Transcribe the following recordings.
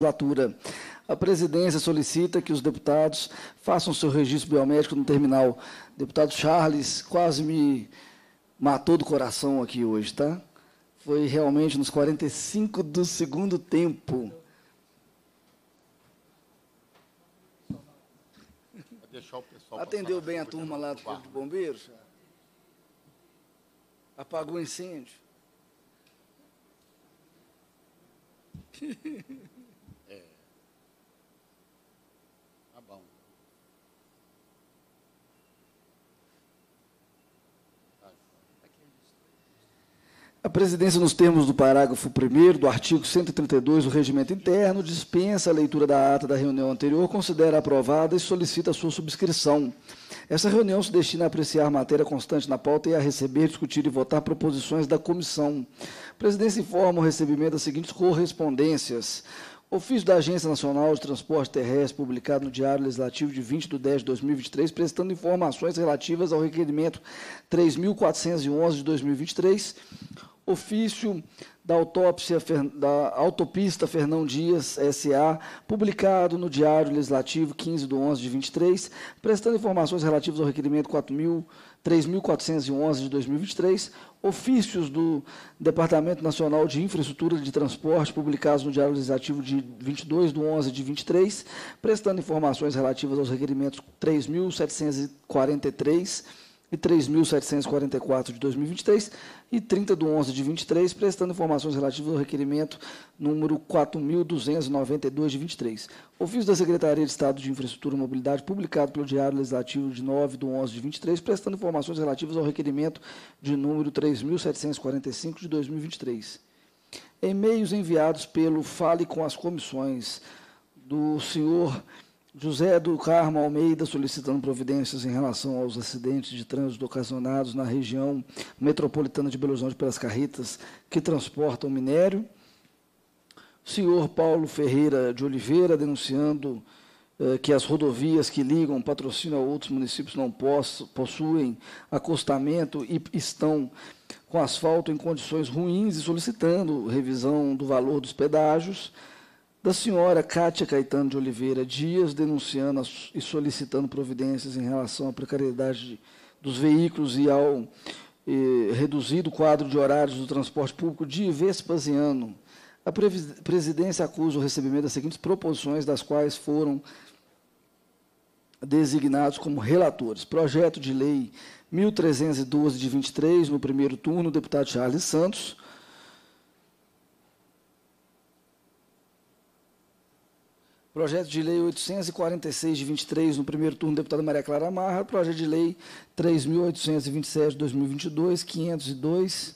legislatura. A presidência solicita que os deputados façam seu registro biomédico no terminal. Deputado Charles quase me matou do coração aqui hoje, tá? Foi realmente nos 45 do segundo tempo. Atendeu bem a turma lá do Corpo de Bombeiros? Apagou o incêndio? A presidência, nos termos do parágrafo 1 do artigo 132 do Regimento Interno, dispensa a leitura da ata da reunião anterior, considera aprovada e solicita a sua subscrição. Essa reunião se destina a apreciar matéria constante na pauta e a receber, discutir e votar proposições da comissão. A presidência informa o recebimento das seguintes correspondências. Ofício da Agência Nacional de Transporte Terrestre, publicado no Diário Legislativo de 20 de 10 de 2023, prestando informações relativas ao requerimento 3.411 de 2023, ofício da autópsia da autopista Fernão Dias SA, publicado no Diário Legislativo 15 de 11 de 23, prestando informações relativas ao requerimento 3.411 de 2023, ofícios do Departamento Nacional de Infraestrutura de Transporte, publicados no Diário Legislativo de 22 de 11 de 23, prestando informações relativas aos requerimentos 3.743 e 3.744 de 2023 e 30 de 11 de 23, prestando informações relativas ao requerimento número 4.292 de 23. Ofício da Secretaria de Estado de Infraestrutura e Mobilidade, publicado pelo Diário Legislativo de 9 de 11 de 23, prestando informações relativas ao requerimento de número 3.745 de 2023. E-mails enviados pelo Fale com as Comissões do senhor José do Carmo Almeida solicitando providências em relação aos acidentes de trânsito ocasionados na região metropolitana de Belo Horizonte pelas carretas que transportam minério. O senhor Paulo Ferreira de Oliveira denunciando eh, que as rodovias que ligam patrocínio a outros municípios não possuem acostamento e estão com asfalto em condições ruins e solicitando revisão do valor dos pedágios da senhora Cátia Caetano de Oliveira Dias, denunciando e solicitando providências em relação à precariedade dos veículos e ao eh, reduzido quadro de horários do transporte público de Vespasiano. A presidência acusa o recebimento das seguintes proposições, das quais foram designados como relatores. Projeto de lei 1312 de 23, no primeiro turno, o deputado Charles Santos. Projeto de Lei 846 de 23, no primeiro turno, deputada Maria Clara Marra. Projeto de Lei 3.827 de 2022, 502,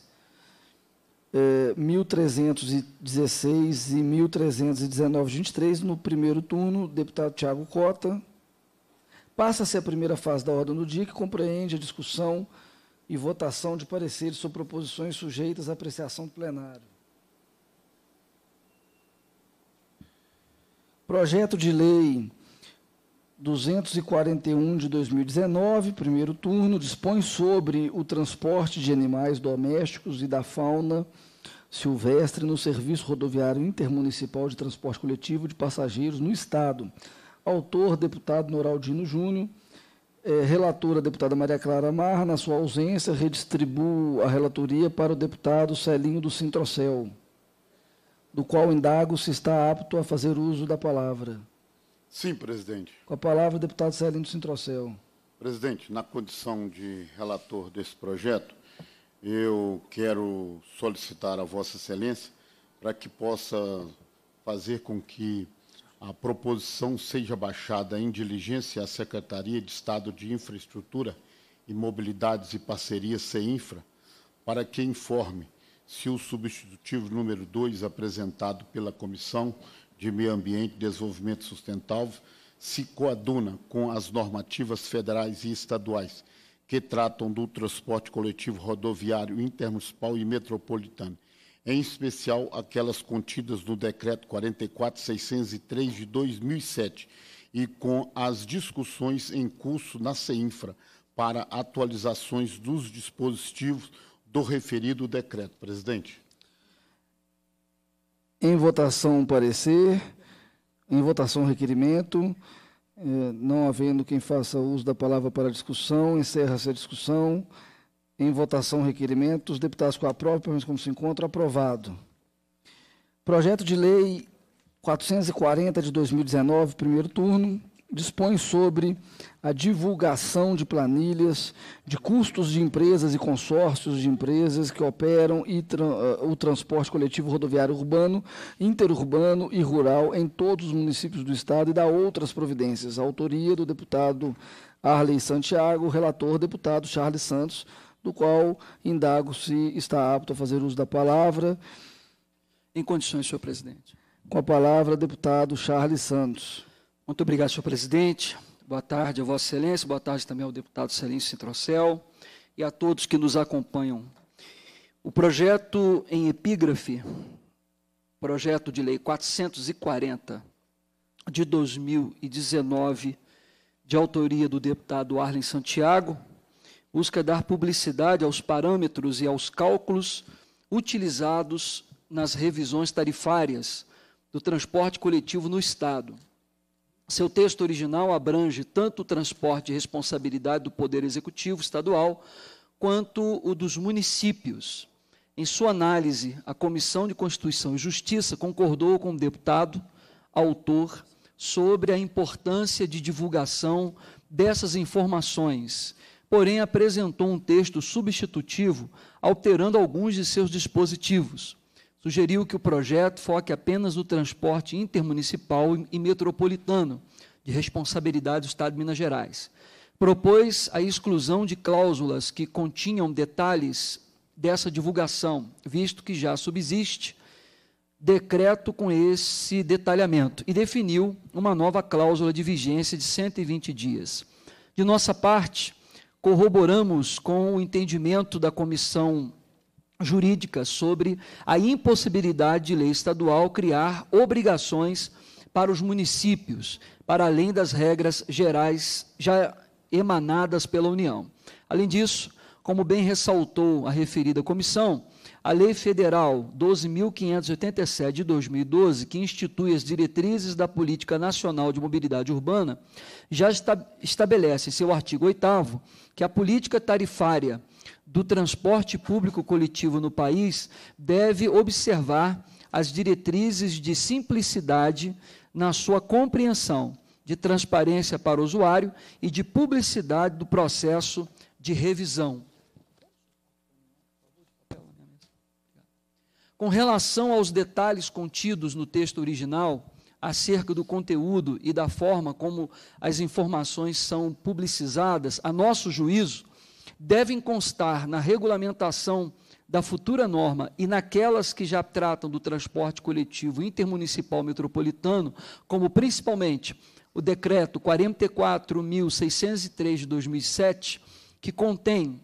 1.316 e 1.319 eh, de 23, no primeiro turno, deputado Tiago Cota. Passa-se a primeira fase da ordem do dia, que compreende a discussão e votação de pareceres sobre proposições sujeitas à apreciação do plenário. Projeto de Lei 241 de 2019, primeiro turno, dispõe sobre o transporte de animais domésticos e da fauna silvestre no Serviço Rodoviário Intermunicipal de Transporte Coletivo de Passageiros no Estado. Autor, deputado Noraldino Júnior. É, relatora, deputada Maria Clara Marra, na sua ausência, redistribuo a relatoria para o deputado Celinho do Sintrocel do qual indago se está apto a fazer uso da palavra. Sim, presidente. Com a palavra, o deputado Celino Sintrocel. Presidente, na condição de relator desse projeto, eu quero solicitar a Vossa Excelência para que possa fazer com que a proposição seja baixada em diligência à Secretaria de Estado de Infraestrutura e Mobilidades e Parcerias, CEINFRA, para que informe se o substitutivo número 2 apresentado pela Comissão de Meio Ambiente e Desenvolvimento Sustentável se coaduna com as normativas federais e estaduais que tratam do transporte coletivo rodoviário intermunicipal e metropolitano, em especial aquelas contidas no Decreto 44603 de 2007 e com as discussões em curso na CEINFRA para atualizações dos dispositivos do referido decreto. Presidente. Em votação, parecer. Em votação, requerimento. Eh, não havendo quem faça uso da palavra para discussão, encerra-se a discussão. Em votação, requerimento. Os deputados com aprovam, pelo menos como se encontra, aprovado. Projeto de Lei 440 de 2019, primeiro turno dispõe sobre a divulgação de planilhas, de custos de empresas e consórcios de empresas que operam tra eh, o transporte coletivo rodoviário urbano, interurbano e rural em todos os municípios do Estado e dá outras providências. A autoria do deputado Arley Santiago, relator deputado Charles Santos, do qual indago se está apto a fazer uso da palavra. Em condições, senhor presidente. Com a palavra, deputado Charles Santos. Muito obrigado, senhor presidente. Boa tarde a Vossa Excelência, boa tarde também ao deputado Celêncio Centrocel e a todos que nos acompanham. O projeto em epígrafe, projeto de lei 440 de 2019, de autoria do deputado Arlen Santiago, busca dar publicidade aos parâmetros e aos cálculos utilizados nas revisões tarifárias do transporte coletivo no Estado seu texto original abrange tanto o transporte e responsabilidade do Poder Executivo Estadual, quanto o dos municípios. Em sua análise, a Comissão de Constituição e Justiça concordou com o deputado, autor, sobre a importância de divulgação dessas informações, porém apresentou um texto substitutivo, alterando alguns de seus dispositivos sugeriu que o projeto foque apenas no transporte intermunicipal e metropolitano, de responsabilidade do Estado de Minas Gerais. Propôs a exclusão de cláusulas que continham detalhes dessa divulgação, visto que já subsiste decreto com esse detalhamento e definiu uma nova cláusula de vigência de 120 dias. De nossa parte, corroboramos com o entendimento da comissão jurídica sobre a impossibilidade de lei estadual criar obrigações para os municípios, para além das regras gerais já emanadas pela União. Além disso, como bem ressaltou a referida comissão, a Lei Federal 12.587 de 2012, que institui as diretrizes da Política Nacional de Mobilidade Urbana, já esta, estabelece, em seu artigo 8, que a política tarifária do transporte público coletivo no país deve observar as diretrizes de simplicidade na sua compreensão, de transparência para o usuário e de publicidade do processo de revisão. Com relação aos detalhes contidos no texto original, acerca do conteúdo e da forma como as informações são publicizadas, a nosso juízo, devem constar na regulamentação da futura norma e naquelas que já tratam do transporte coletivo intermunicipal metropolitano, como principalmente o decreto 44603 de 2007, que contém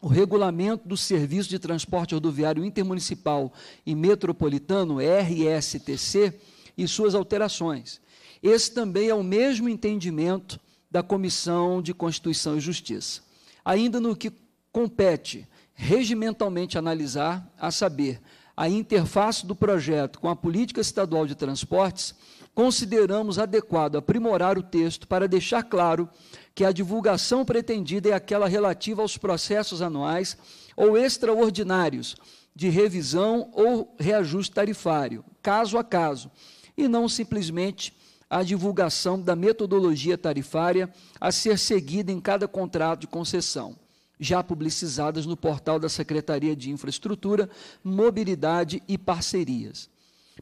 o regulamento do serviço de transporte rodoviário intermunicipal e metropolitano RSTC e suas alterações. Esse também é o mesmo entendimento da Comissão de Constituição e Justiça ainda no que compete regimentalmente analisar, a saber, a interface do projeto com a política estadual de transportes, consideramos adequado aprimorar o texto para deixar claro que a divulgação pretendida é aquela relativa aos processos anuais ou extraordinários de revisão ou reajuste tarifário, caso a caso, e não simplesmente a divulgação da metodologia tarifária a ser seguida em cada contrato de concessão, já publicizadas no portal da Secretaria de Infraestrutura, Mobilidade e Parcerias.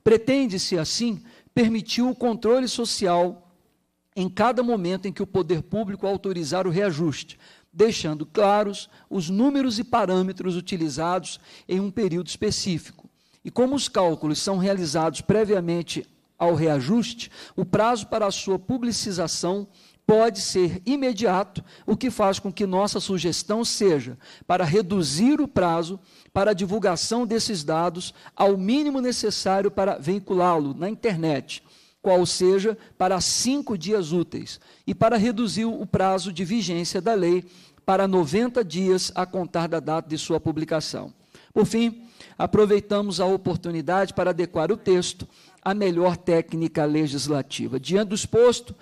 Pretende-se, assim, permitir o controle social em cada momento em que o poder público autorizar o reajuste, deixando claros os números e parâmetros utilizados em um período específico. E como os cálculos são realizados previamente ao reajuste, o prazo para a sua publicização pode ser imediato, o que faz com que nossa sugestão seja para reduzir o prazo para a divulgação desses dados ao mínimo necessário para veiculá-lo na internet, qual seja para cinco dias úteis, e para reduzir o prazo de vigência da lei para 90 dias a contar da data de sua publicação. Por fim, aproveitamos a oportunidade para adequar o texto a melhor técnica legislativa. Diante do exposto,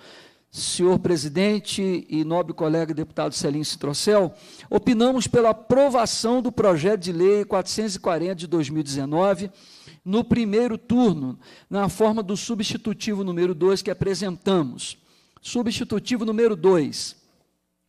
senhor presidente e nobre colega deputado Celim Citrocel, opinamos pela aprovação do projeto de lei 440 de 2019 no primeiro turno, na forma do substitutivo número 2 que apresentamos. Substitutivo número 2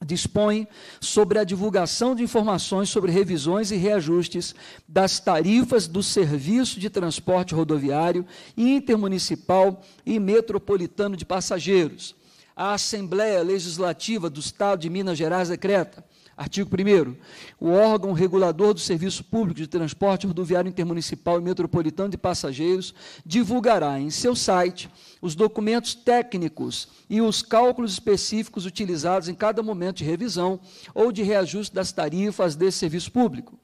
dispõe sobre a divulgação de informações sobre revisões e reajustes das tarifas do serviço de transporte rodoviário intermunicipal e metropolitano de passageiros. A Assembleia Legislativa do Estado de Minas Gerais decreta Artigo 1. O órgão regulador do serviço público de transporte rodoviário intermunicipal e metropolitano de passageiros divulgará em seu site os documentos técnicos e os cálculos específicos utilizados em cada momento de revisão ou de reajuste das tarifas desse serviço público.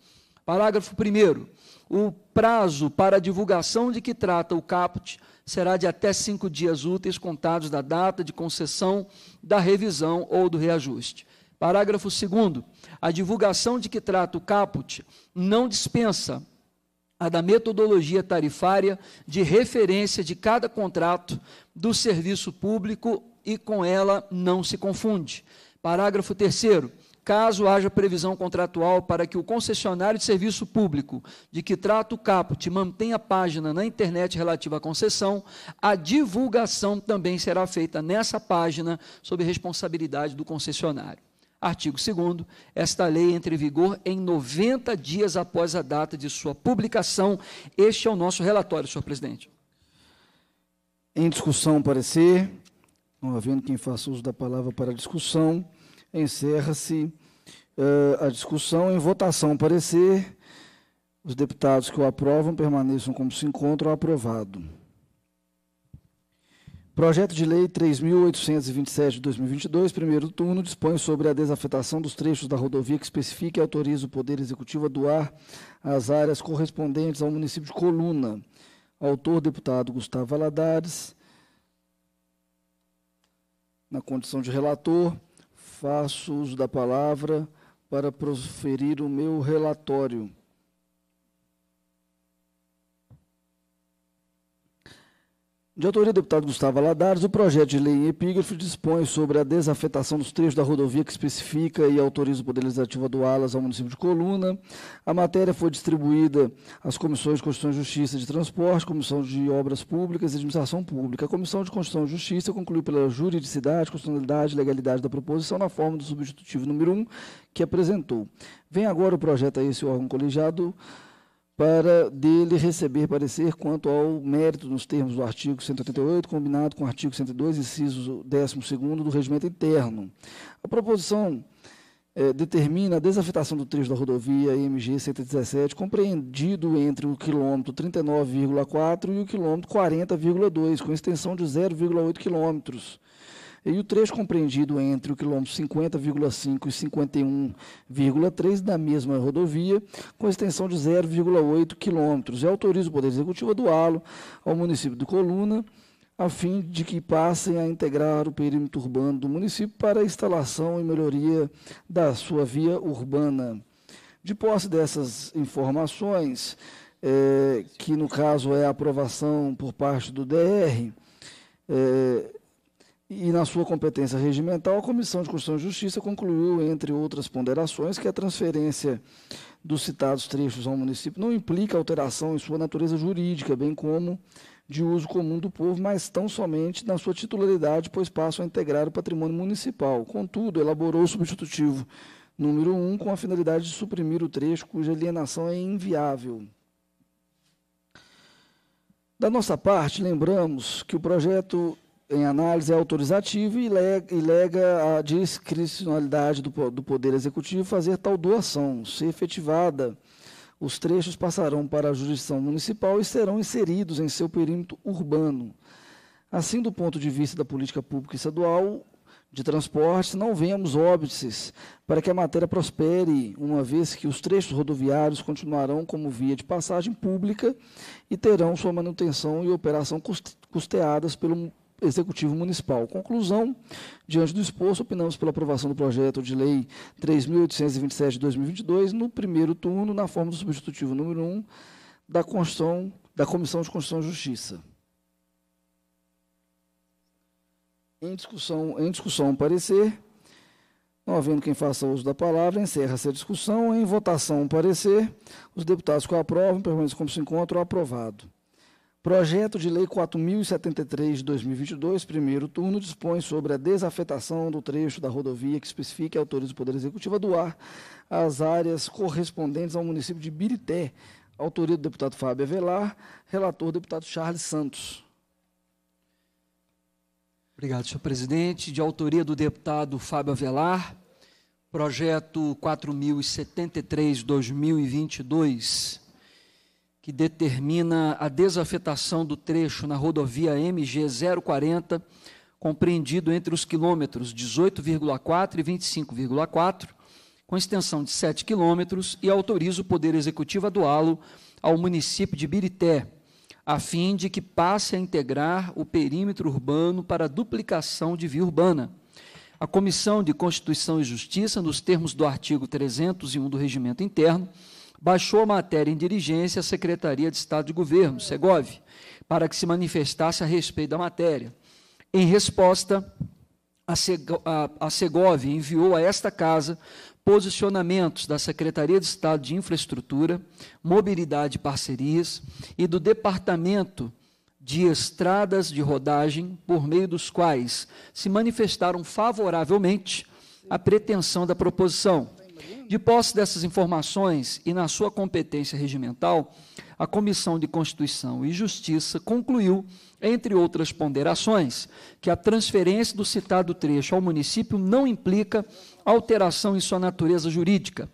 Parágrafo 1. O prazo para a divulgação de que trata o caput será de até cinco dias úteis contados da data de concessão da revisão ou do reajuste. Parágrafo 2. A divulgação de que trata o caput não dispensa a da metodologia tarifária de referência de cada contrato do serviço público e com ela não se confunde. Parágrafo 3. Caso haja previsão contratual para que o concessionário de serviço público de que trata o caput mantenha página na internet relativa à concessão, a divulgação também será feita nessa página sob responsabilidade do concessionário. Artigo 2. Esta lei entra em vigor em 90 dias após a data de sua publicação. Este é o nosso relatório, senhor presidente. Em discussão, parecer. Não havendo quem faça uso da palavra para discussão, encerra-se uh, a discussão. Em votação, parecer. Os deputados que o aprovam permaneçam como se encontram aprovado. Projeto de Lei 3.827 de 2022, primeiro turno, dispõe sobre a desafetação dos trechos da rodovia que especifica e autoriza o Poder Executivo a doar as áreas correspondentes ao município de Coluna. Autor, deputado Gustavo Valadares. Na condição de relator, faço uso da palavra para proferir o meu relatório. De autoria do deputado Gustavo Aladares, o projeto de lei em epígrafe dispõe sobre a desafetação dos trechos da rodovia que especifica e autoriza o Poder Legislativo do Alas ao município de Coluna. A matéria foi distribuída às comissões de Constituição e Justiça de Transporte, Comissão de Obras Públicas e Administração Pública. A Comissão de Constituição e Justiça concluiu pela juridicidade, constitucionalidade e legalidade da proposição na forma do substitutivo número 1 que apresentou. Vem agora o projeto a esse órgão colegiado para dele receber parecer quanto ao mérito nos termos do artigo 188, combinado com o artigo 102, inciso 12 do Regimento Interno. A proposição eh, determina a desafetação do trecho da rodovia MG 117, compreendido entre o quilômetro 39,4 e o quilômetro 40,2, com extensão de 0,8 quilômetros, e o trecho compreendido entre o quilômetro 50,5 e 51,3 da mesma rodovia, com extensão de 0,8 quilômetros. E autoriza o Poder Executivo a doá-lo ao município de Coluna, a fim de que passem a integrar o perímetro urbano do município para a instalação e melhoria da sua via urbana. De posse dessas informações, é, que no caso é a aprovação por parte do DR, é, e, na sua competência regimental, a Comissão de Constituição e Justiça concluiu, entre outras ponderações, que a transferência dos citados trechos ao município não implica alteração em sua natureza jurídica, bem como de uso comum do povo, mas tão somente na sua titularidade, pois passam a integrar o patrimônio municipal. Contudo, elaborou o substitutivo número 1 um, com a finalidade de suprimir o trecho cuja alienação é inviável. Da nossa parte, lembramos que o projeto em análise é autorizativa e lega, a discricionalidade do, do Poder Executivo fazer tal doação. Se efetivada, os trechos passarão para a jurisdição municipal e serão inseridos em seu perímetro urbano. Assim, do ponto de vista da política pública estadual de transportes, não vemos óbices para que a matéria prospere, uma vez que os trechos rodoviários continuarão como via de passagem pública e terão sua manutenção e operação custeadas pelo Executivo Municipal. Conclusão, diante do exposto, opinamos pela aprovação do projeto de lei 3.827 de 2022, no primeiro turno, na forma do substitutivo número 1 da, Constituição, da Comissão de Constituição e Justiça. Em discussão, em discussão, parecer. Não havendo quem faça uso da palavra, encerra-se a discussão. Em votação, parecer. Os deputados que aprovam permanecem como se encontram aprovado. Projeto de Lei 4.073 de 2022, primeiro turno, dispõe sobre a desafetação do trecho da rodovia que especifica e autoriza o Poder Executivo a doar as áreas correspondentes ao município de Birité. Autoria do deputado Fábio Avelar, relator deputado Charles Santos. Obrigado, senhor presidente. De autoria do deputado Fábio Avelar, projeto 4073-2022 que determina a desafetação do trecho na rodovia MG 040, compreendido entre os quilômetros 18,4 e 25,4, com extensão de 7 quilômetros, e autoriza o Poder Executivo a doá-lo ao município de Birité, a fim de que passe a integrar o perímetro urbano para duplicação de via urbana. A Comissão de Constituição e Justiça, nos termos do artigo 301 do Regimento Interno, baixou a matéria em dirigência à Secretaria de Estado de Governo, Segov, para que se manifestasse a respeito da matéria. Em resposta, a Segov enviou a esta casa posicionamentos da Secretaria de Estado de Infraestrutura, Mobilidade e Parcerias e do Departamento de Estradas de Rodagem, por meio dos quais se manifestaram favoravelmente à pretensão da proposição, de posse dessas informações e na sua competência regimental, a Comissão de Constituição e Justiça concluiu, entre outras ponderações, que a transferência do citado trecho ao município não implica alteração em sua natureza jurídica,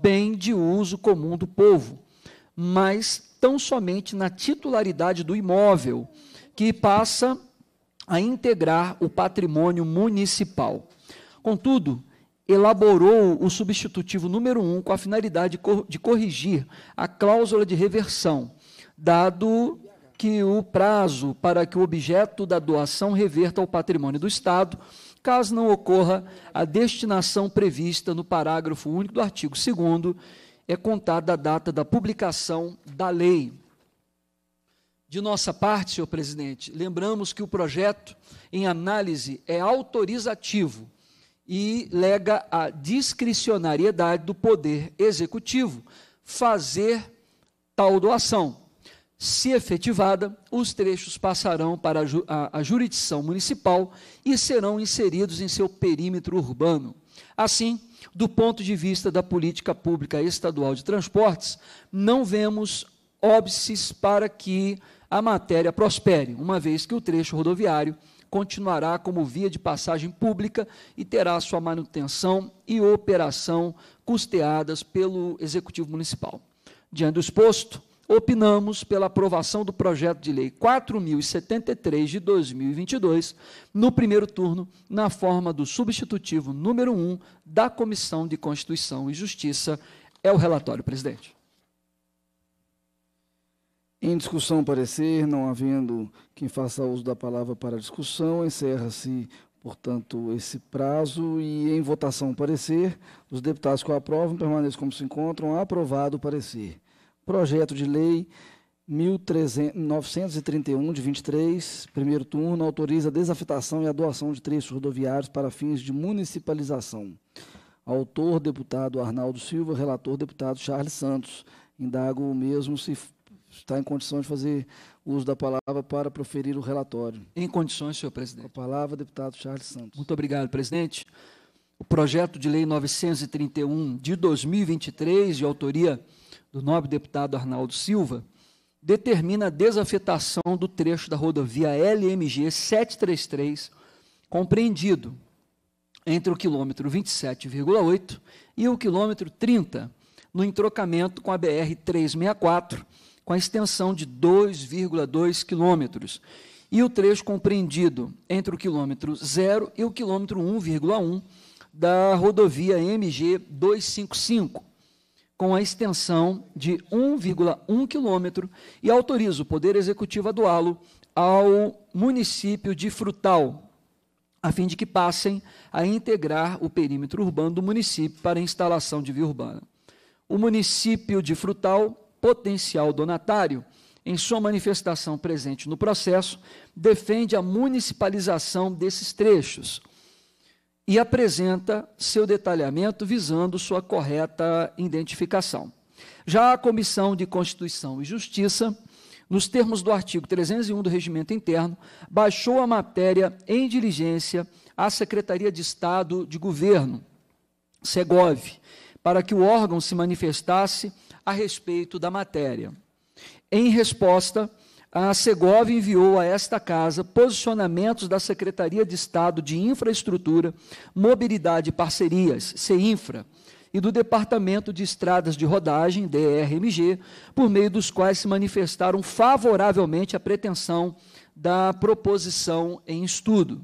bem de uso comum do povo, mas tão somente na titularidade do imóvel, que passa a integrar o patrimônio municipal. Contudo, elaborou o substitutivo número 1 um com a finalidade de corrigir a cláusula de reversão, dado que o prazo para que o objeto da doação reverta ao patrimônio do Estado, caso não ocorra a destinação prevista no parágrafo único do artigo 2 é contada a data da publicação da lei. De nossa parte, senhor presidente, lembramos que o projeto em análise é autorizativo e lega a discricionariedade do poder executivo fazer tal doação. Se efetivada, os trechos passarão para a, ju a, a jurisdição municipal e serão inseridos em seu perímetro urbano. Assim, do ponto de vista da política pública estadual de transportes, não vemos óbices para que a matéria prospere, uma vez que o trecho rodoviário continuará como via de passagem pública e terá sua manutenção e operação custeadas pelo Executivo Municipal. Diante do exposto, opinamos pela aprovação do projeto de lei 4073 de 2022, no primeiro turno, na forma do substitutivo número 1 da Comissão de Constituição e Justiça. É o relatório, presidente. Em discussão parecer, não havendo quem faça uso da palavra para discussão, encerra-se, portanto, esse prazo e em votação parecer, os deputados que o aprovam permaneçam como se encontram, aprovado o parecer. Projeto de lei 1931 de 23, primeiro turno, autoriza a desafetação e a doação de trechos rodoviários para fins de municipalização. Autor, deputado Arnaldo Silva, relator, deputado Charles Santos. Indago o mesmo se está em condições de fazer uso da palavra para proferir o relatório. Em condições, senhor presidente. A palavra, deputado Charles Santos. Muito obrigado, presidente. O projeto de lei 931 de 2023, de autoria do nobre deputado Arnaldo Silva, determina a desafetação do trecho da rodovia LMG 733, compreendido entre o quilômetro 27,8 e o quilômetro 30, no entrocamento com a BR 364, com a extensão de 2,2 quilômetros, e o trecho compreendido entre o quilômetro 0 e o quilômetro 1,1 da rodovia MG 255, com a extensão de 1,1 quilômetro, e autoriza o Poder Executivo a doá-lo ao município de Frutal, a fim de que passem a integrar o perímetro urbano do município para instalação de via urbana. O município de Frutal potencial donatário, em sua manifestação presente no processo, defende a municipalização desses trechos e apresenta seu detalhamento visando sua correta identificação. Já a Comissão de Constituição e Justiça, nos termos do artigo 301 do Regimento Interno, baixou a matéria em diligência à Secretaria de Estado de Governo, SEGOV, para que o órgão se manifestasse a respeito da matéria. Em resposta, a Segovia enviou a esta casa posicionamentos da Secretaria de Estado de Infraestrutura, Mobilidade e Parcerias, CEINFRA, e do Departamento de Estradas de Rodagem, DRMG, por meio dos quais se manifestaram favoravelmente à pretensão da proposição em estudo.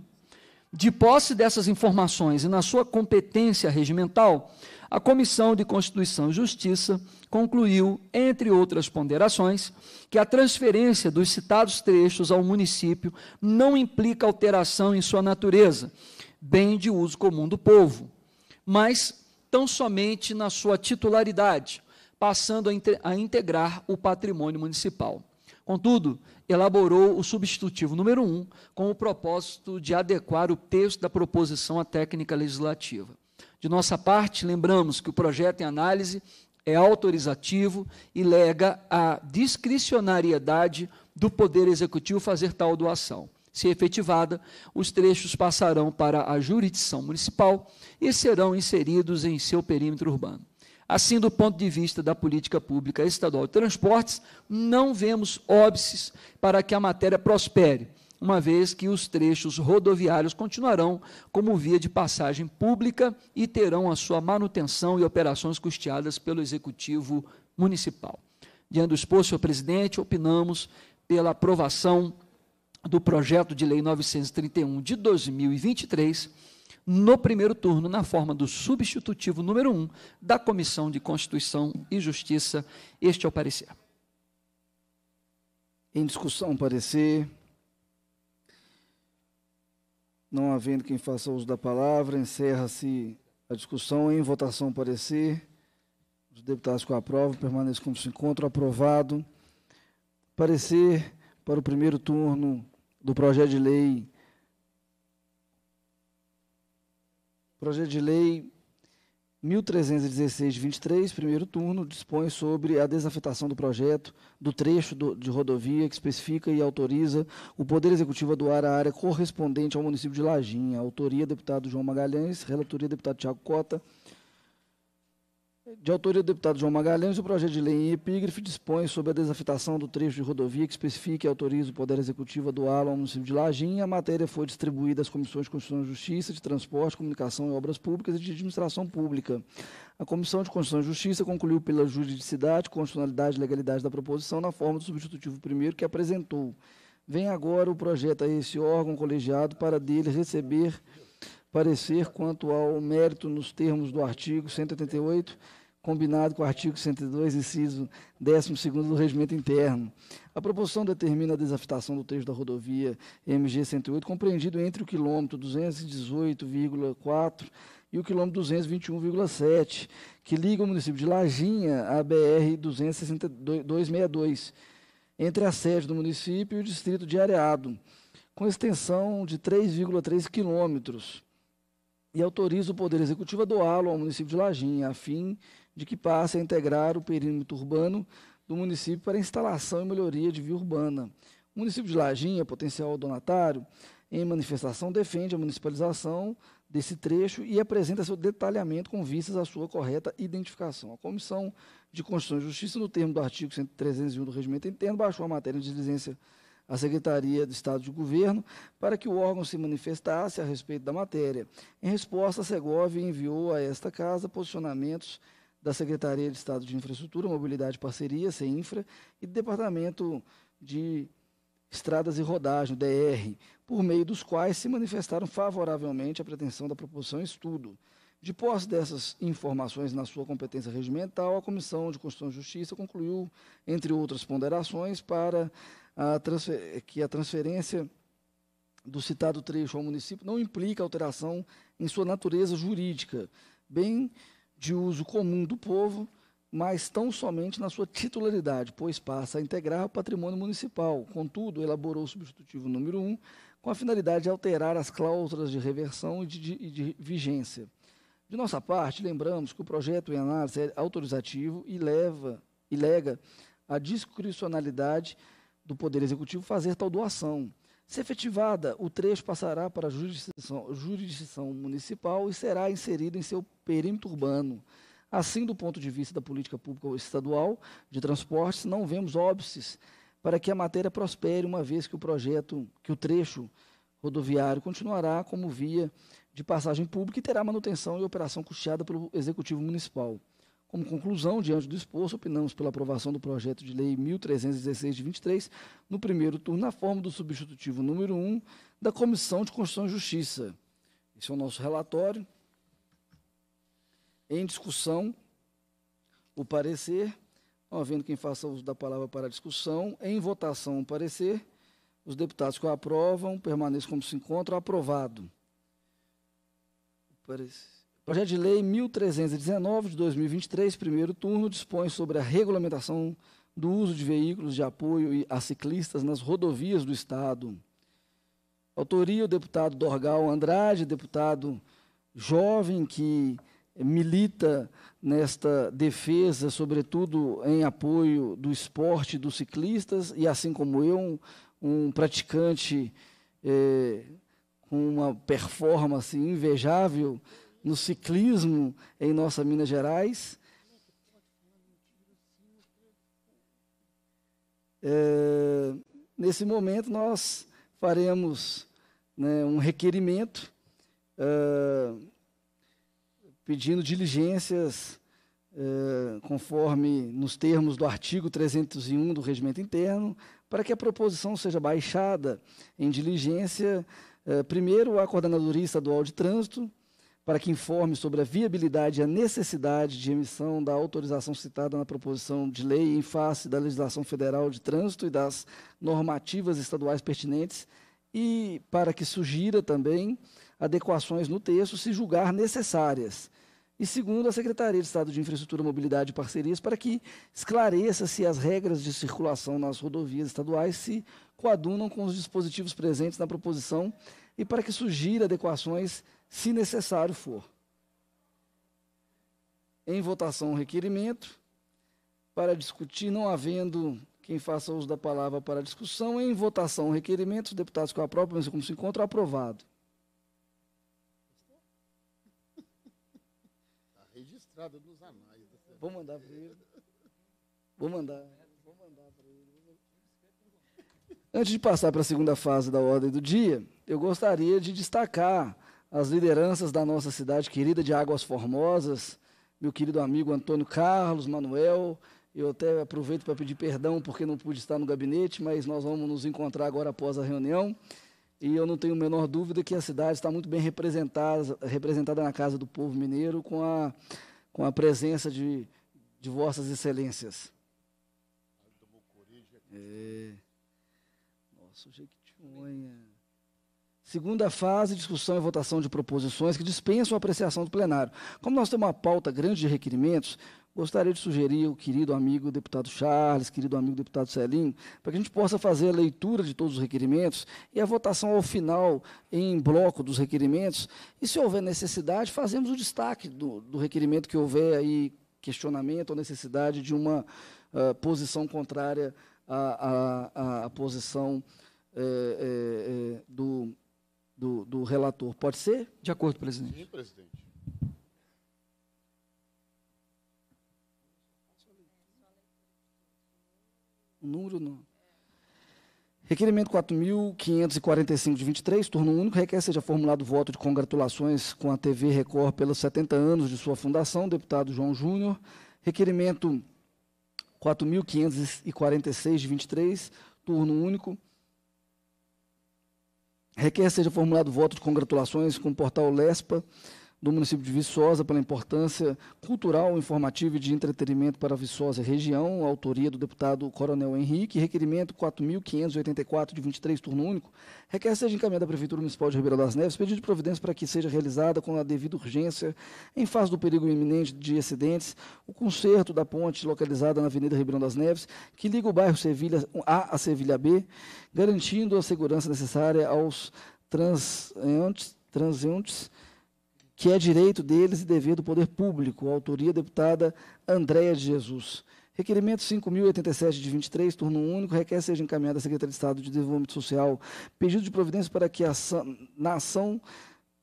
De posse dessas informações e na sua competência regimental, a Comissão de Constituição e Justiça concluiu, entre outras ponderações, que a transferência dos citados trechos ao município não implica alteração em sua natureza, bem de uso comum do povo, mas tão somente na sua titularidade, passando a, integrar o patrimônio municipal. Contudo, elaborou o substitutivo número 1 um, com o propósito de adequar o texto da proposição à técnica legislativa. De nossa parte, lembramos que o projeto em análise é autorizativo e lega a discricionariedade do Poder Executivo fazer tal doação. Se efetivada, os trechos passarão para a jurisdição municipal e serão inseridos em seu perímetro urbano. Assim, do ponto de vista da política pública estadual de transportes, não vemos óbices para que a matéria prospere uma vez que os trechos rodoviários continuarão como via de passagem pública e terão a sua manutenção e operações custeadas pelo Executivo Municipal. Diante do exposto, senhor presidente, opinamos pela aprovação do projeto de lei 931 de 2023, no primeiro turno, na forma do substitutivo número 1 da Comissão de Constituição e Justiça. Este é o parecer. Em discussão, parecer. Não havendo quem faça uso da palavra, encerra-se a discussão em votação parecer. Os deputados que aprovam permaneçam como se encontram. Aprovado. Parecer para o primeiro turno do projeto de lei. Projeto de lei 1316-23, primeiro turno, dispõe sobre a desafetação do projeto do trecho do, de rodovia que especifica e autoriza o Poder Executivo a doar a área correspondente ao município de Lajinha. Autoria, deputado João Magalhães, relatoria, deputado Tiago Cota, de autoria do deputado João Magalhães, o projeto de lei em epígrafe dispõe sobre a desafetação do trecho de rodovia que especifica e autoriza o Poder Executivo a doá-lo ao município de Laginha. A matéria foi distribuída às Comissões de Constituição e Justiça, de Transporte, Comunicação e Obras Públicas e de Administração Pública. A Comissão de Constituição e Justiça concluiu pela juridicidade, constitucionalidade e legalidade da proposição na forma do substitutivo primeiro que apresentou. Vem agora o projeto a esse órgão colegiado para dele receber parecer quanto ao mérito nos termos do artigo 188, combinado com o artigo 102, inciso 12 do Regimento Interno. A proposição determina a desafetação do trecho da rodovia MG 108, compreendido entre o quilômetro 218,4 e o quilômetro 221,7, que liga o município de Lajinha à BR 262, entre a sede do município e o distrito de Areado, com extensão de 3,3 quilômetros e autoriza o Poder Executivo a doá-lo ao município de Lajinha, a fim de que passe a integrar o perímetro urbano do município para instalação e melhoria de via urbana. O município de Lajinha, é potencial donatário, em manifestação defende a municipalização desse trecho e apresenta seu detalhamento com vistas à sua correta identificação. A Comissão de Constituição e Justiça, no termo do artigo 301 do Regimento Interno, baixou a matéria de diligência à Secretaria de Estado de Governo para que o órgão se manifestasse a respeito da matéria. Em resposta, a Segovia enviou a esta casa posicionamentos da Secretaria de Estado de Infraestrutura, Mobilidade e Parceria, CEINFRA, e do Departamento de Estradas e Rodagem, DR, por meio dos quais se manifestaram favoravelmente à pretensão da proposição estudo. De posse dessas informações na sua competência regimental, a Comissão de Constituição e Justiça concluiu, entre outras ponderações, para a que a transferência do citado trecho ao município não implica alteração em sua natureza jurídica, bem de uso comum do povo, mas tão somente na sua titularidade, pois passa a integrar o patrimônio municipal. Contudo, elaborou o substitutivo número 1 com a finalidade de alterar as cláusulas de reversão e de, de, de vigência. De nossa parte, lembramos que o projeto em análise é autorizativo e leva e lega a discricionalidade do Poder Executivo fazer tal doação. Se efetivada, o trecho passará para a jurisdição, jurisdição, municipal e será inserido em seu perímetro urbano. Assim, do ponto de vista da política pública estadual de transportes, não vemos óbices para que a matéria prospere, uma vez que o projeto, que o trecho rodoviário continuará como via de passagem pública e terá manutenção e operação custeada pelo Executivo Municipal. Como conclusão, diante do exposto, opinamos pela aprovação do projeto de lei 1316 de 23, no primeiro turno, na forma do substitutivo número 1 da Comissão de Constituição e Justiça. Esse é o nosso relatório. Em discussão, o parecer. Não havendo quem faça uso da palavra para a discussão. Em votação, o parecer. Os deputados que o aprovam permaneçam como se encontram. Aprovado. O parecer. Projeto de Lei 1319 de 2023, primeiro turno, dispõe sobre a regulamentação do uso de veículos de apoio a ciclistas nas rodovias do Estado. Autoria o deputado Dorgal Andrade, deputado jovem que milita nesta defesa, sobretudo em apoio do esporte dos ciclistas, e assim como eu, um, um praticante eh, com uma performance invejável no ciclismo em nossa Minas Gerais. É, nesse momento, nós faremos né, um requerimento é, pedindo diligências é, conforme nos termos do artigo 301 do Regimento Interno, para que a proposição seja baixada em diligência, é, primeiro, à Coordenadoria Estadual de Trânsito, para que informe sobre a viabilidade e a necessidade de emissão da autorização citada na proposição de lei em face da legislação federal de trânsito e das normativas estaduais pertinentes e para que sugira também adequações no texto se julgar necessárias. E segundo a Secretaria de Estado de Infraestrutura, Mobilidade e Parcerias, para que esclareça se as regras de circulação nas rodovias estaduais se coadunam com os dispositivos presentes na proposição e para que sugira adequações se necessário for. Em votação, requerimento para discutir, não havendo quem faça uso da palavra para discussão, em votação, requerimento, os deputados com a própria como se encontra, aprovado. Está registrado nos anais. Vou mandar para ele. Vou mandar. Vou mandar para ele. Antes de passar para a segunda fase da ordem do dia, eu gostaria de destacar as lideranças da nossa cidade querida de Águas Formosas, meu querido amigo Antônio Carlos, Manuel. Eu até aproveito para pedir perdão porque não pude estar no gabinete, mas nós vamos nos encontrar agora após a reunião. E eu não tenho a menor dúvida que a cidade está muito bem representada, representada na Casa do Povo Mineiro com a, com a presença de, de vossas excelências. É. Nossa, o Jequitinhonha. Segunda fase, discussão e votação de proposições que dispensam a apreciação do plenário. Como nós temos uma pauta grande de requerimentos, gostaria de sugerir ao querido amigo deputado Charles, querido amigo deputado Celinho, para que a gente possa fazer a leitura de todos os requerimentos e a votação ao final, em bloco dos requerimentos. E, se houver necessidade, fazemos o destaque do, do requerimento que houver aí questionamento ou necessidade de uma uh, posição contrária à, à, à posição eh, eh, eh, do do, do relator. Pode ser? De acordo, presidente. Sim, presidente. O número não. Requerimento 4.545 de 23, turno único, requer seja formulado voto de congratulações com a TV Record pelos 70 anos de sua fundação, deputado João Júnior. Requerimento 4.546 de 23, turno único, Requer seja formulado voto de congratulações com o portal LESPA do município de Viçosa pela importância cultural, informativa e de entretenimento para Viçosa e região, autoria do deputado Coronel Henrique, requerimento 4.584 de 23, turno único, requer seja encaminhado à Prefeitura Municipal de Ribeirão das Neves pedido de providência para que seja realizada com a devida urgência, em face do perigo iminente de acidentes, o conserto da ponte localizada na Avenida Ribeirão das Neves, que liga o bairro Sevilha A a Sevilha B, garantindo a segurança necessária aos transeuntes, transeuntes que é direito deles e dever do poder público, autoria deputada Andréa de Jesus. Requerimento 5.087 de 23, turno único, requer seja encaminhado à Secretaria de Estado de Desenvolvimento Social pedido de providência para que a ação, na ação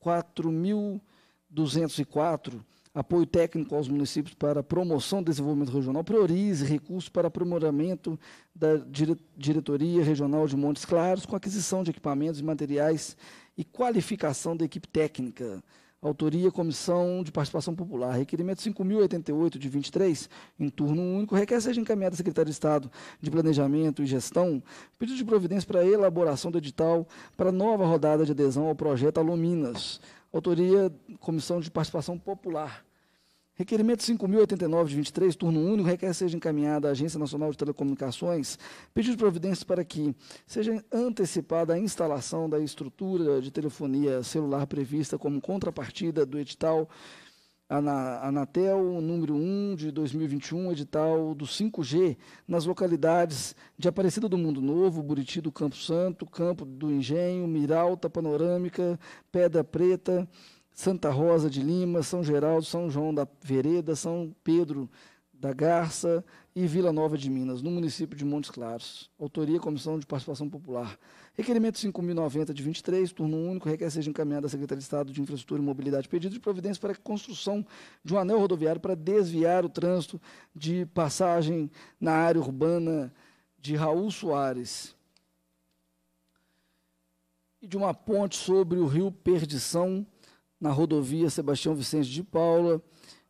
4.204, apoio técnico aos municípios para promoção do desenvolvimento regional, priorize recursos para aprimoramento da dire diretoria regional de Montes Claros, com aquisição de equipamentos e materiais e qualificação da equipe técnica. Autoria, Comissão de Participação Popular. Requerimento 5.088, de 23, em turno único, requer seja encaminhada à Secretaria de Estado de Planejamento e Gestão pedido de providência para elaboração do edital para nova rodada de adesão ao projeto Aluminas. Autoria, Comissão de Participação Popular. Requerimento 5.089 de 23, turno único, requer seja encaminhada à Agência Nacional de Telecomunicações pedido de providência para que seja antecipada a instalação da estrutura de telefonia celular prevista como contrapartida do edital Anatel número 1 de 2021, edital do 5G, nas localidades de Aparecida do Mundo Novo, Buriti do Campo Santo, Campo do Engenho, Miralta, Panorâmica, Pedra Preta, Santa Rosa de Lima, São Geraldo, São João da Vereda, São Pedro da Garça e Vila Nova de Minas, no município de Montes Claros. Autoria Comissão de Participação Popular. Requerimento 5.090 de 23, turno único, requer seja encaminhado à Secretaria de Estado de Infraestrutura e Mobilidade pedido de providência para a construção de um anel rodoviário para desviar o trânsito de passagem na área urbana de Raul Soares e de uma ponte sobre o rio Perdição na rodovia Sebastião Vicente de Paula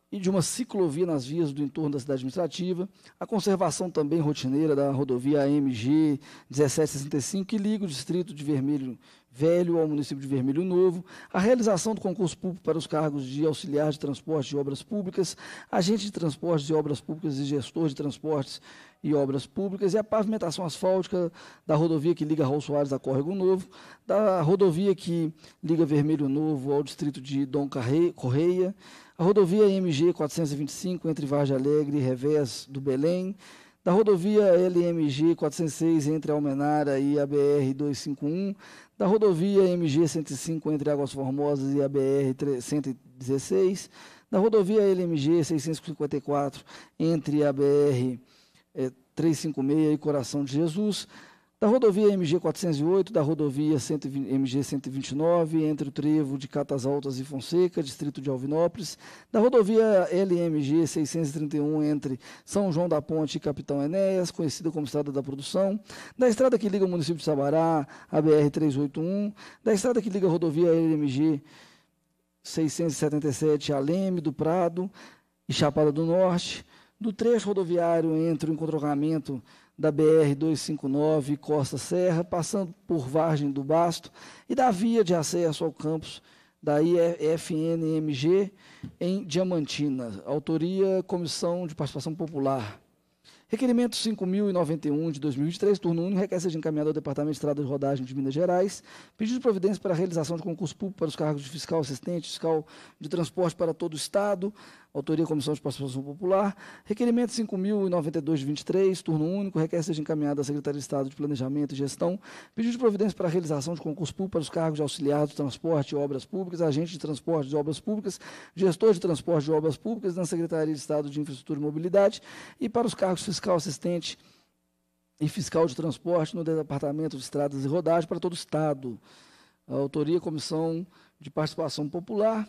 e de uma ciclovia nas vias do entorno da cidade administrativa, a conservação também rotineira da rodovia AMG 1765, que liga o distrito de Vermelho Velho ao município de Vermelho Novo, a realização do concurso público para os cargos de auxiliar de transporte de obras públicas, agente de transportes e obras públicas e gestor de transportes e obras públicas, e a pavimentação asfáltica da rodovia que liga Raul Soares a Córrego Novo, da rodovia que liga Vermelho Novo ao distrito de Dom Correia, a rodovia MG 425 entre Vargem Alegre e Revés do Belém, da rodovia LMG 406 entre Almenara e a BR 251, da rodovia MG 105 entre Águas Formosas e a BR 116, da rodovia LMG 654 entre a BR é, 356 e Coração de Jesus, da rodovia MG 408, da rodovia 120, MG 129, entre o trevo de Catas Altas e Fonseca, distrito de Alvinópolis, da rodovia LMG 631, entre São João da Ponte e Capitão Enéas, conhecida como Estrada da Produção, da estrada que liga o município de Sabará, a BR 381, da estrada que liga a rodovia LMG 677 a Leme do Prado e Chapada do Norte, do trecho rodoviário entre o encontroramento da BR-259 e Costa Serra, passando por Vargem do Basto e da via de acesso ao campus da IFNMG em Diamantina. Autoria Comissão de Participação Popular. Requerimento 5.091 de 2003 turno 1. requer seja encaminhado ao Departamento de Estrada de Rodagem de Minas Gerais, pedido de providência para a realização de concurso público para os cargos de fiscal assistente, fiscal de transporte para todo o Estado, Autoria Comissão de Participação Popular. Requerimento 5.092-23, turno único, requer seja encaminhada à Secretaria de Estado de Planejamento e Gestão. Pedido de providência para a realização de concurso público para os cargos de auxiliar do transporte e obras públicas, agente de transporte e obras públicas, gestor de transporte e obras públicas na Secretaria de Estado de Infraestrutura e Mobilidade e para os cargos fiscal assistente e fiscal de transporte no Departamento de Estradas e Rodagem para todo o Estado. autoria, Comissão de Participação Popular.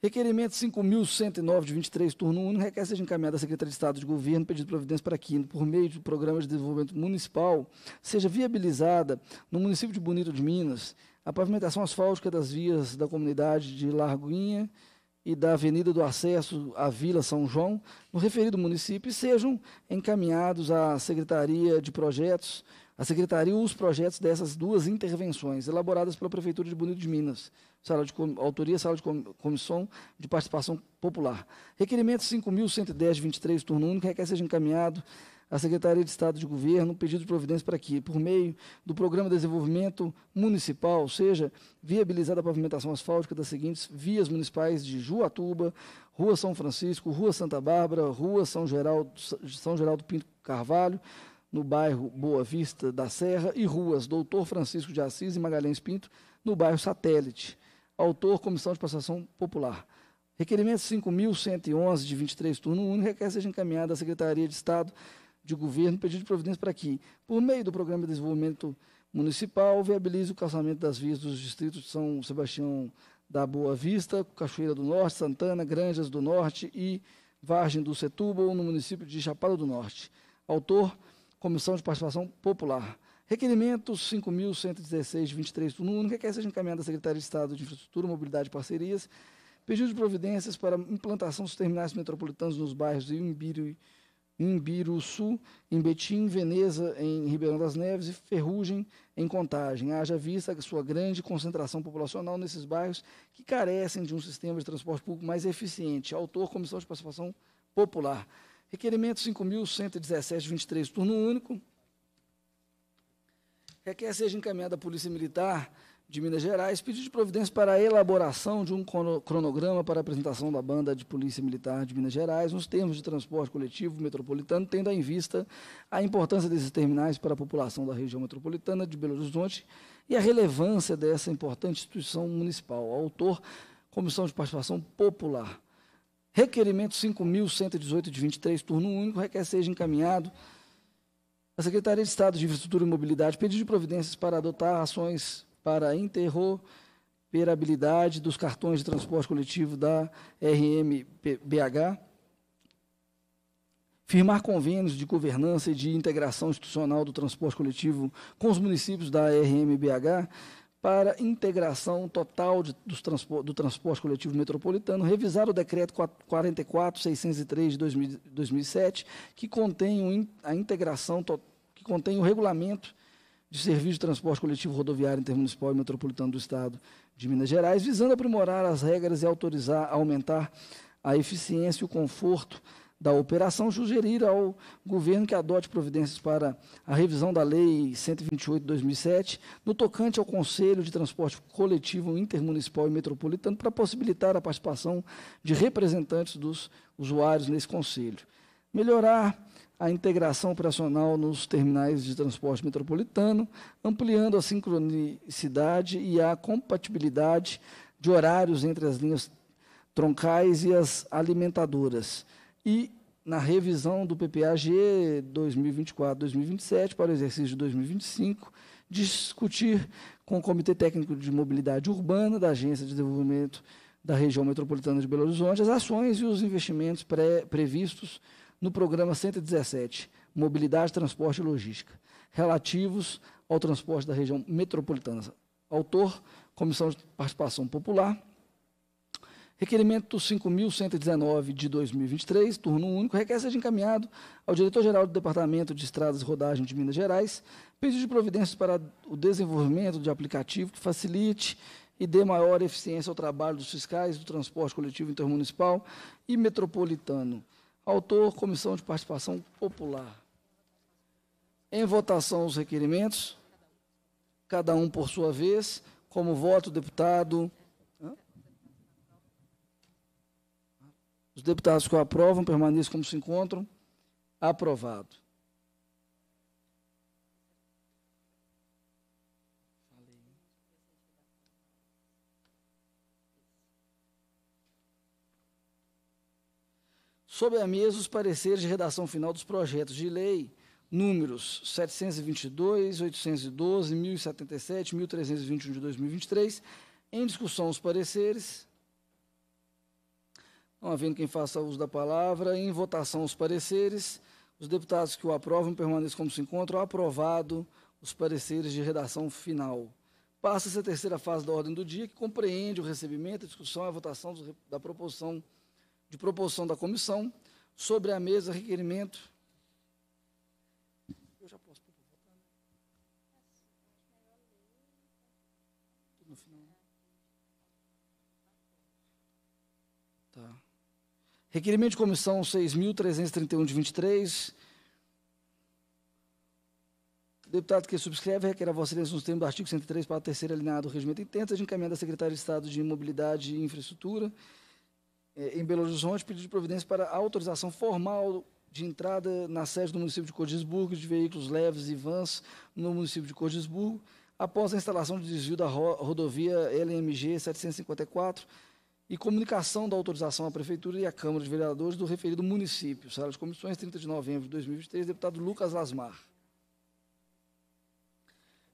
Requerimento 5.109 de 23, turno 1, requer seja encaminhado à Secretaria de Estado de Governo, pedido de providência para que, por meio do Programa de Desenvolvimento Municipal, seja viabilizada no município de Bonito de Minas a pavimentação asfáltica das vias da comunidade de Larguinha e da Avenida do Acesso à Vila São João, no referido município, e sejam encaminhados à Secretaria de Projetos a secretaria os projetos dessas duas intervenções, elaboradas pela Prefeitura de Bonito de Minas, sala de autoria, sala de comissão de participação popular. Requerimento 5.110 de 23, turno único, requer seja encaminhado à Secretaria de Estado de Governo um pedido de providência para que, por meio do Programa de Desenvolvimento Municipal, seja viabilizada a pavimentação asfáltica das seguintes vias municipais de Juatuba, Rua São Francisco, Rua Santa Bárbara, Rua São Geraldo, São Geraldo Pinto Carvalho, no bairro Boa Vista da Serra, e ruas Doutor Francisco de Assis e Magalhães Pinto, no bairro Satélite. Autor, Comissão de Passação Popular. Requerimento 5.111, de 23 turno único, requer seja encaminhado à Secretaria de Estado de Governo, pedido de providência para que, por meio do Programa de Desenvolvimento Municipal, viabilize o calçamento das vias dos distritos de São Sebastião da Boa Vista, Cachoeira do Norte, Santana, Granjas do Norte e Vargem do Setúbal, no município de Chapada do Norte. Autor, Comissão de Participação Popular. Requerimento 5.116, 23, turno único, requer seja encaminhado à Secretaria de Estado de Infraestrutura, Mobilidade e Parcerias, pedido de providências para implantação dos terminais metropolitanos nos bairros de Imbiru, Imbiru Sul, em Betim, Veneza, em Ribeirão das Neves e Ferrugem, em Contagem. Haja vista a sua grande concentração populacional nesses bairros que carecem de um sistema de transporte público mais eficiente. Autor, Comissão de Participação Popular. Requerimento 5.117, 23, turno único. Requer seja encaminhada à Polícia Militar de Minas Gerais pedido de providência para a elaboração de um cronograma para a apresentação da banda de Polícia Militar de Minas Gerais nos termos de transporte coletivo metropolitano, tendo em vista a importância desses terminais para a população da região metropolitana de Belo Horizonte e a relevância dessa importante instituição municipal. Autor, Comissão de Participação Popular. Requerimento 5.118 de 23, turno único, requer seja encaminhado à Secretaria de Estado de Infraestrutura e Mobilidade pedido de providências para adotar ações para interoperabilidade dos cartões de transporte coletivo da RMBH, firmar convênios de governança e de integração institucional do transporte coletivo com os municípios da RMBH, para integração total de, transpor, do transporte coletivo metropolitano, revisar o decreto 44603 de 2000, 2007, que contém a integração que contém o regulamento de serviço de transporte coletivo rodoviário intermunicipal e metropolitano do estado de Minas Gerais, visando aprimorar as regras e autorizar aumentar a eficiência e o conforto da operação, sugerir ao governo que adote providências para a revisão da Lei 128 de 2007, no tocante ao Conselho de Transporte Coletivo Intermunicipal e Metropolitano, para possibilitar a participação de representantes dos usuários nesse conselho. Melhorar a integração operacional nos terminais de transporte metropolitano, ampliando a sincronicidade e a compatibilidade de horários entre as linhas troncais e as alimentadoras e na revisão do PPAG 2024-2027 para o exercício de 2025, discutir com o Comitê Técnico de Mobilidade Urbana da Agência de Desenvolvimento da Região Metropolitana de Belo Horizonte as ações e os investimentos pré previstos no Programa 117, Mobilidade, Transporte e Logística, relativos ao transporte da região metropolitana. Autor, Comissão de Participação Popular, Requerimento 5.119 de 2023, turno único, requer seja encaminhado ao diretor-geral do Departamento de Estradas e Rodagem de Minas Gerais, pedido de providências para o desenvolvimento de aplicativo que facilite e dê maior eficiência ao trabalho dos fiscais do transporte coletivo intermunicipal e metropolitano. Autor, Comissão de Participação Popular. Em votação os requerimentos, cada um por sua vez, como voto deputado Os deputados que o aprovam permaneçam como se encontram. Aprovado. Sobre a mesa, os pareceres de redação final dos projetos de lei números 722, 812, 1077, 1321 de 2023. Em discussão, os pareceres. Não havendo quem faça uso da palavra, em votação os pareceres. Os deputados que o aprovam permaneçam como se encontram. Aprovado os pareceres de redação final. Passa-se a terceira fase da ordem do dia, que compreende o recebimento, a discussão e a votação da proposição de proposição da comissão sobre a mesa requerimento. Eu já posso votar, né? No final. Tá. Requerimento de comissão 6.331 de 23. O deputado que subscreve requer a Vossa Excelência nos termos do artigo 103, para a terceira alinhada do regimento intensa, de encaminhar à Secretaria de Estado de Mobilidade e Infraestrutura, eh, em Belo Horizonte, pedido de providência para a autorização formal de entrada na sede do município de Codisburgo de veículos leves e vans no município de Codisburgo, após a instalação de desvio da rodovia LMG 754, e comunicação da autorização à Prefeitura e à Câmara de Vereadores do referido município. Sala de Comissões, 30 de novembro de 2023, deputado Lucas Lasmar.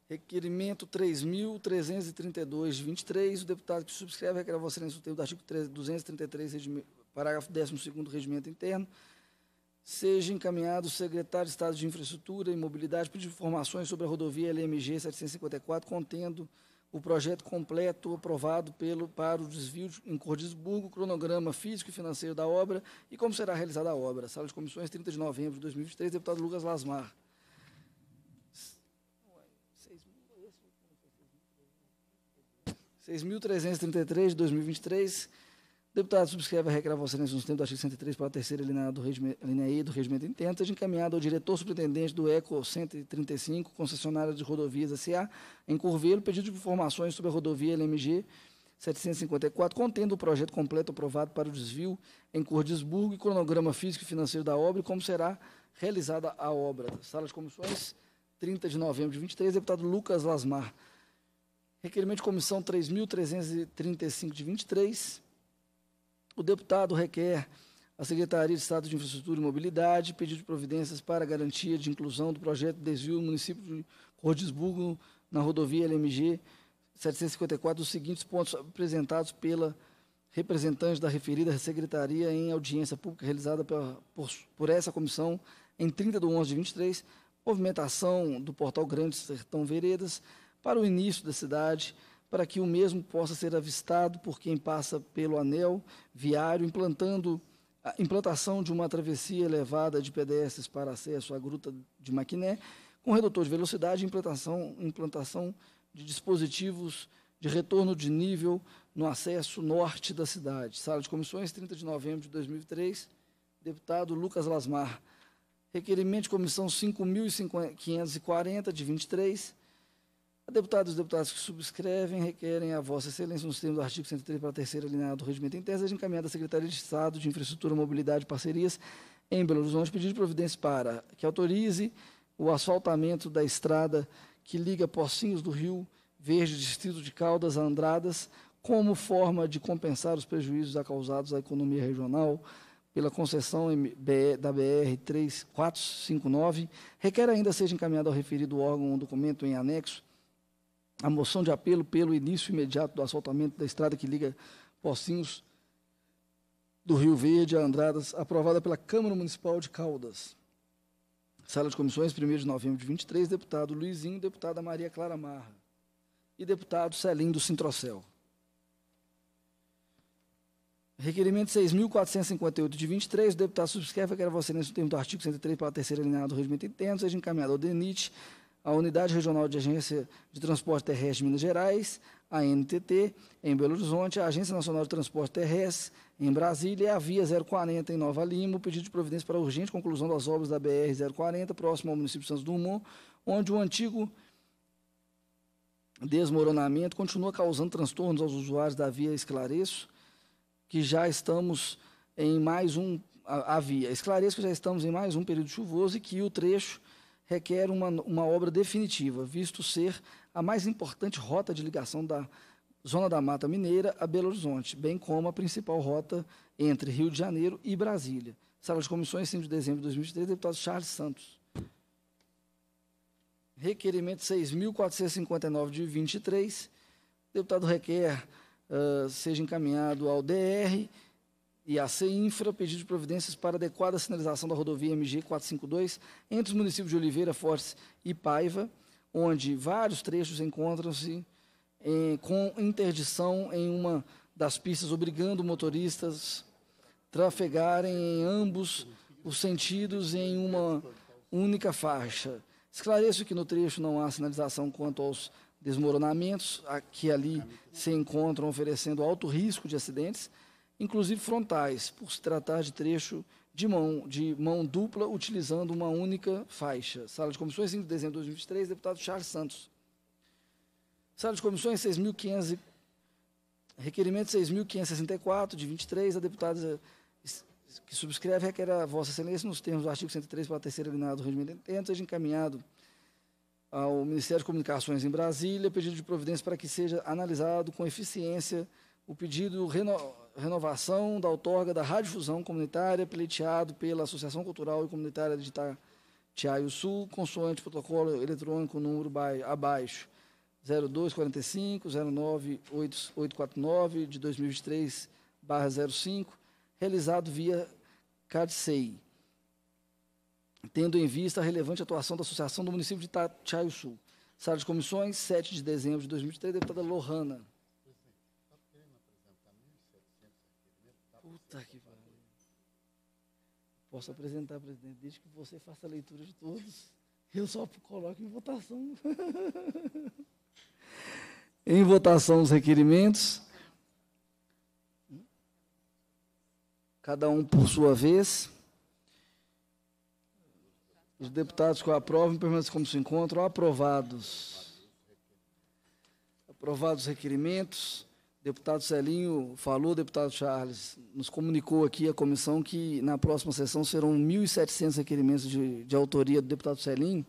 Requerimento 3.332-23, o deputado que subscreve requer a vossa excelência o termo do artigo 233, parágrafo 12º do Regimento Interno, seja encaminhado ao secretário de Estado de Infraestrutura e Mobilidade pedindo informações sobre a rodovia LMG 754, contendo o projeto completo aprovado pelo, para o desvio em Cordisburgo, cronograma físico e financeiro da obra e como será realizada a obra. Sala de comissões, 30 de novembro de 2023, deputado Lucas Lasmar. e 6.333 de 2023 Deputado, subscreve a regra Vossa Excelência sustento do artigo 103 para a terceira linha, do regime, linha I do regimento intento, seja encaminhado ao diretor superintendente do ECO 135, concessionária de rodovias S.A., em Curvelo, pedido de informações sobre a rodovia LMG 754, contendo o projeto completo aprovado para o desvio em Cordisburgo e cronograma físico e financeiro da obra e como será realizada a obra. Sala de comissões, 30 de novembro de 23, deputado Lucas Lasmar. Requerimento de comissão 3.335 de 23 o deputado requer à Secretaria de Estado de Infraestrutura e Mobilidade pedido de providências para garantia de inclusão do projeto de desvio no município de Rodisburgo, na rodovia LMG 754, os seguintes pontos apresentados pela representante da referida secretaria em audiência pública realizada por, por, por essa comissão em 30 de 11 de 23, movimentação do portal Grande Sertão Veredas para o início da cidade, para que o mesmo possa ser avistado por quem passa pelo anel viário, implantando a implantação de uma travessia elevada de pedestres para acesso à gruta de Maquiné, com redutor de velocidade e implantação, implantação de dispositivos de retorno de nível no acesso norte da cidade. Sala de comissões, 30 de novembro de 2003, deputado Lucas Lasmar. Requerimento de comissão 5.540, de 23, Deputados e deputadas que subscrevem requerem a Vossa Excelência, nos termos do artigo 103 para a terceira alinhada do regimento interno, seja encaminhada à Secretaria de Estado de Infraestrutura, Mobilidade e Parcerias em Belo Horizonte, pedido de providência para que autorize o asfaltamento da estrada que liga Pocinhos do Rio Verde, Distrito de Caldas, a Andradas, como forma de compensar os prejuízos causados à economia regional pela concessão da BR 3459. Requer ainda seja encaminhado ao referido órgão um documento em anexo a moção de apelo pelo início imediato do assaltamento da estrada que liga Pocinhos do Rio Verde a Andradas, aprovada pela Câmara Municipal de Caldas. Sala de comissões, 1 de novembro de 23, deputado Luizinho, deputada Maria Clara Marra e deputado Celim do Sintrocel. Requerimento 6.458 de 23, o deputado subscreve a gravação no termo do artigo 103 para a terceira linha do regimento interno, seja encaminhado ao DENIT, a Unidade Regional de Agência de Transporte Terrestre de Minas Gerais, a NTT, em Belo Horizonte, a Agência Nacional de Transporte Terrestre, em Brasília, e a Via 040, em Nova Lima, o pedido de providência para a urgente conclusão das obras da BR-040, próximo ao município de Santos Dumont, onde o antigo desmoronamento continua causando transtornos aos usuários da via Esclareço, que já estamos em mais um... A, a via Esclareço, que já estamos em mais um período chuvoso e que o trecho requer uma, uma obra definitiva, visto ser a mais importante rota de ligação da Zona da Mata Mineira a Belo Horizonte, bem como a principal rota entre Rio de Janeiro e Brasília. Sala de Comissões, 5 de dezembro de 2023, deputado Charles Santos. Requerimento 6.459 de 23. O deputado requer uh, seja encaminhado ao DR e a CINFRA pediu de providências para adequada sinalização da rodovia MG 452 entre os municípios de Oliveira, Fortes e Paiva, onde vários trechos encontram-se eh, com interdição em uma das pistas, obrigando motoristas a trafegarem em ambos os sentidos em uma única faixa. Esclareço que no trecho não há sinalização quanto aos desmoronamentos que ali se encontram, oferecendo alto risco de acidentes inclusive frontais, por se tratar de trecho de mão, de mão dupla, utilizando uma única faixa. Sala de Comissões, 5 de dezembro de 2023, deputado Charles Santos. Sala de Comissões, 6.500. Requerimento 6.564, de 23, a deputada que subscreve requer a Vossa Excelência, nos termos do artigo 103, para a terceira do regimento interno, seja encaminhado ao Ministério de Comunicações em Brasília, pedido de providência para que seja analisado com eficiência o pedido reno renovação da outorga da radiodifusão comunitária, pleiteado pela Associação Cultural e Comunitária de Itatiaio Sul, consoante protocolo eletrônico número abaixo 0245-09849 de 2023, barra 05, realizado via CADCEI, tendo em vista a relevante atuação da Associação do Município de Itatiaio Sul. Sala de Comissões, 7 de dezembro de 2003, deputada Lohana. Puta tá que pariu. Posso apresentar, presidente, desde que você faça a leitura de todos. Eu só coloco em votação. em votação os requerimentos. Cada um por sua vez. Os deputados que aprovam permaneçam como se encontram. Aprovados. Aprovados os requerimentos deputado Celinho falou, deputado Charles, nos comunicou aqui a comissão que na próxima sessão serão 1.700 requerimentos de, de autoria do deputado Celinho.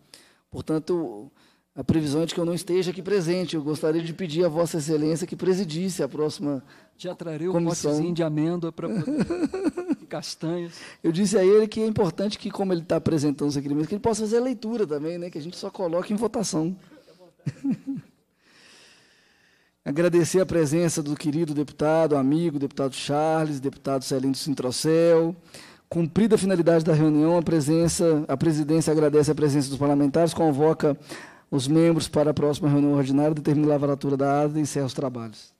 Portanto, a previsão é de que eu não esteja aqui presente. Eu gostaria de pedir a Vossa Excelência que presidisse a próxima Já trarei o um potezinho de amêndoa para castanhas. Eu disse a ele que é importante que, como ele está apresentando os requerimentos, que ele possa fazer a leitura também, né? que a gente só coloque em votação. Agradecer a presença do querido deputado, amigo, deputado Charles, deputado Celindo Sintrocel. Cumprida a finalidade da reunião, a, presença, a presidência agradece a presença dos parlamentares, convoca os membros para a próxima reunião ordinária, determina a lavratura da ata e encerra os trabalhos.